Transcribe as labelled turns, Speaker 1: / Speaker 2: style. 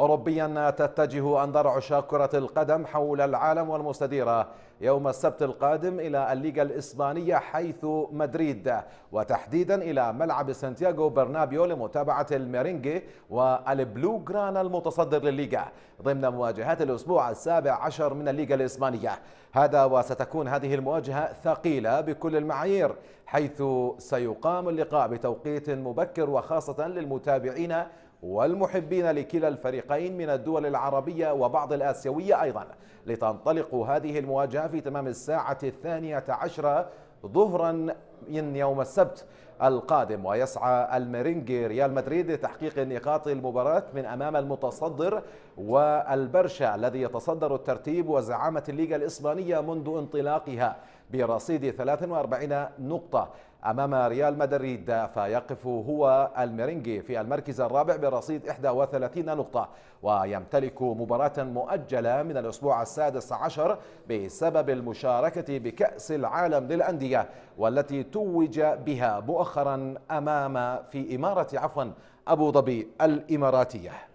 Speaker 1: أوروبيا تتجه أنظار عشاق كرة القدم حول العالم والمستديرة يوم السبت القادم إلى الليغا الإسبانية حيث مدريد وتحديدا إلى ملعب سانتياغو برنابيو لمتابعة الميرينجي والبلو جران المتصدر للليغا ضمن مواجهات الأسبوع السابع عشر من الليغا الإسبانية هذا وستكون هذه المواجهة ثقيلة بكل المعايير حيث سيقام اللقاء بتوقيت مبكر وخاصة للمتابعين والمحبين لكلا الفريقين من الدول العربية وبعض الآسيوية أيضا لتنطلق هذه المواجهة في تمام الساعة الثانية عشرة ظهرا من يوم السبت القادم ويسعى المرينجي ريال مدريد لتحقيق نقاط المباراة من أمام المتصدر والبرشا الذي يتصدر الترتيب وزعامة الليغا الإسبانية منذ انطلاقها برصيد 43 نقطة أمام ريال مدريد فيقف هو المرينجي في المركز الرابع برصيد 31 نقطة ويمتلك مباراة مؤجلة من الأسبوع السادس عشر بسبب المشاركة بكأس العالم للأندية والتي توج بها مؤخرا مؤخرا امام في اماره عفوا ابو ظبي الاماراتيه